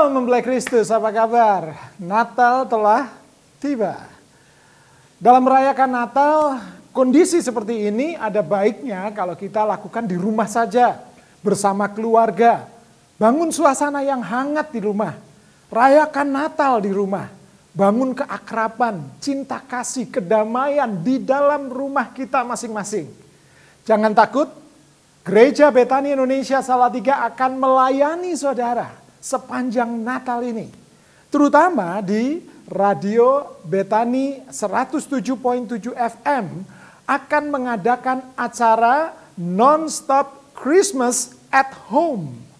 Shalom Mempelai Kristus, apa kabar? Natal telah tiba. Dalam merayakan Natal, kondisi seperti ini ada baiknya kalau kita lakukan di rumah saja, bersama keluarga. Bangun suasana yang hangat di rumah, rayakan Natal di rumah. Bangun keakraban, cinta kasih, kedamaian di dalam rumah kita masing-masing. Jangan takut, Gereja Betani Indonesia Salatiga akan melayani saudara sepanjang Natal ini. Terutama di Radio Betani 107.7 FM akan mengadakan acara non-stop Christmas at Home.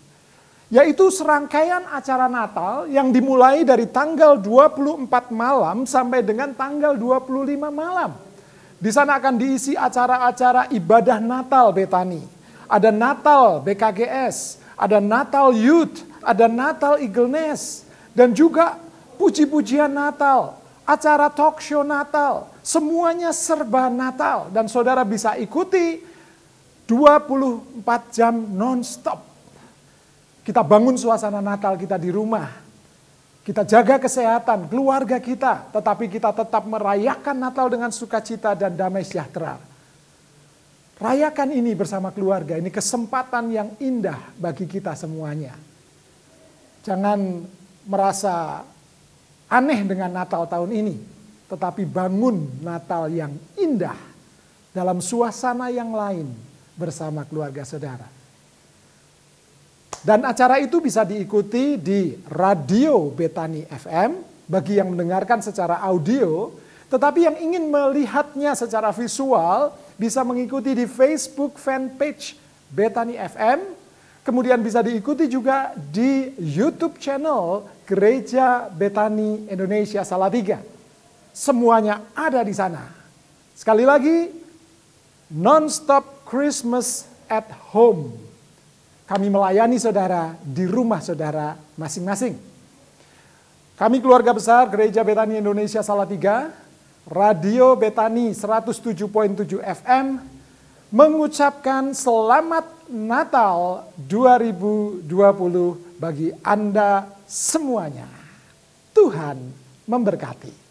Yaitu serangkaian acara Natal yang dimulai dari tanggal 24 malam sampai dengan tanggal 25 malam. Di sana akan diisi acara-acara ibadah Natal Betani. Ada Natal BKGS, ada Natal Youth, ada Natal Eagle Nest, dan juga puji-pujian Natal, acara talk show Natal, semuanya serba Natal. Dan saudara bisa ikuti 24 jam non-stop. Kita bangun suasana Natal kita di rumah, kita jaga kesehatan keluarga kita, tetapi kita tetap merayakan Natal dengan sukacita dan damai sejahtera. Rayakan ini bersama keluarga, ini kesempatan yang indah bagi kita semuanya. Jangan merasa aneh dengan Natal tahun ini, tetapi bangun Natal yang indah dalam suasana yang lain bersama keluarga saudara. Dan acara itu bisa diikuti di Radio Betani FM bagi yang mendengarkan secara audio, tetapi yang ingin melihatnya secara visual bisa mengikuti di Facebook fanpage Betani FM Kemudian bisa diikuti juga di YouTube channel Gereja Betani Indonesia Salatiga. Semuanya ada di sana. Sekali lagi, Nonstop Christmas at Home. Kami melayani saudara di rumah saudara masing-masing. Kami keluarga besar Gereja Betani Indonesia Salatiga, Radio Betani 107.7 FM, mengucapkan selamat Natal 2020 bagi Anda semuanya. Tuhan memberkati.